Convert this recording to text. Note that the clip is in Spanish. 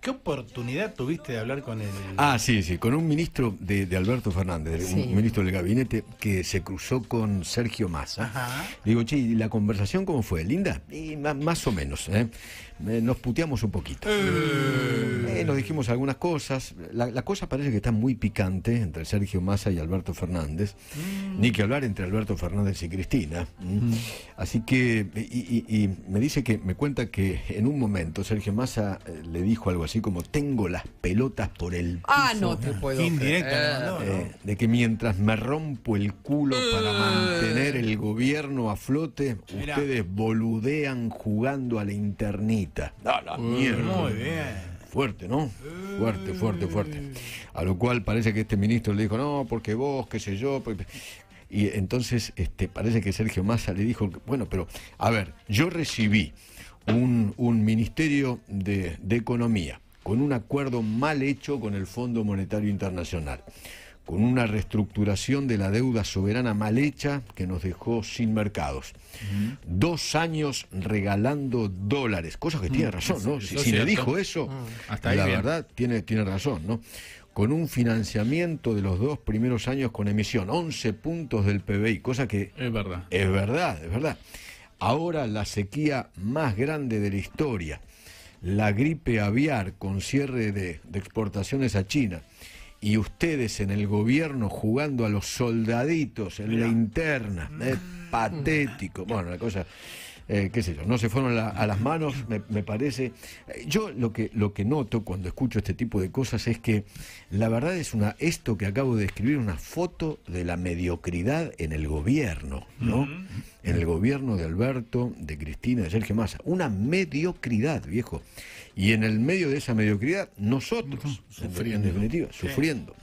¿Qué oportunidad tuviste de hablar con él? Ah, sí, sí, con un ministro de, Alberto Fernández, un ministro del gabinete que se cruzó con Sergio Massa. digo, che, ¿y la conversación cómo fue? ¿Linda? Y más, o menos, ¿eh? Nos puteamos un poquito. Eh nos dijimos algunas cosas. La, cosa parece que está muy picante entre Sergio Massa y Alberto Fernández. Mm. Ni que hablar entre Alberto Fernández y Cristina. Mm. Así que, y, me dice que, me cuenta que en un momento Sergio Massa eh, le dijo algo así como, tengo las pelotas por el ah, piso. Ah, puedo. Indirecta. Eh, de que mientras me rompo el culo para eh. mantener el gobierno a flote, ustedes boludean jugando a la internita. Muy bien. Fuerte, ¿no? Fuerte, fuerte, fuerte. A lo cual parece que este ministro le dijo, no, porque vos, qué sé yo. Y entonces este, parece que Sergio Massa le dijo, bueno, pero a ver, yo recibí un, ministerio de, de Economía con un acuerdo mal hecho con el Fondo Monetario Internacional con una reestructuración de la deuda soberana mal hecha que nos dejó sin mercados. Dos años regalando dólares, cosa que mm, tiene razón, ¿no? si, le dijo eso, ah, la verdad tiene, tiene razón, ¿no? Con un financiamiento de los dos primeros años con emisión, 11 puntos del PBI, cosa que... Es verdad. Es verdad, es verdad. Ahora la sequía más grande de la historia, la gripe aviar con cierre de exportaciones a China y ustedes en el gobierno jugando a los soldaditos en la interna. Es mm. patético. Bueno, la cosa. Eh, qué sé yo, no se fueron a las manos, me, parece. Eh, yo lo que, lo que noto cuando escucho este tipo de cosas es que la verdad es una, esto que acabo de escribir, una foto de la mediocridad en el gobierno, ¿no? En el gobierno de Alberto, de Cristina, de Sergio Massa. Una mediocridad, viejo. Y en el medio de esa mediocridad, nosotros, sufriendo. en definitiva, sufriendo.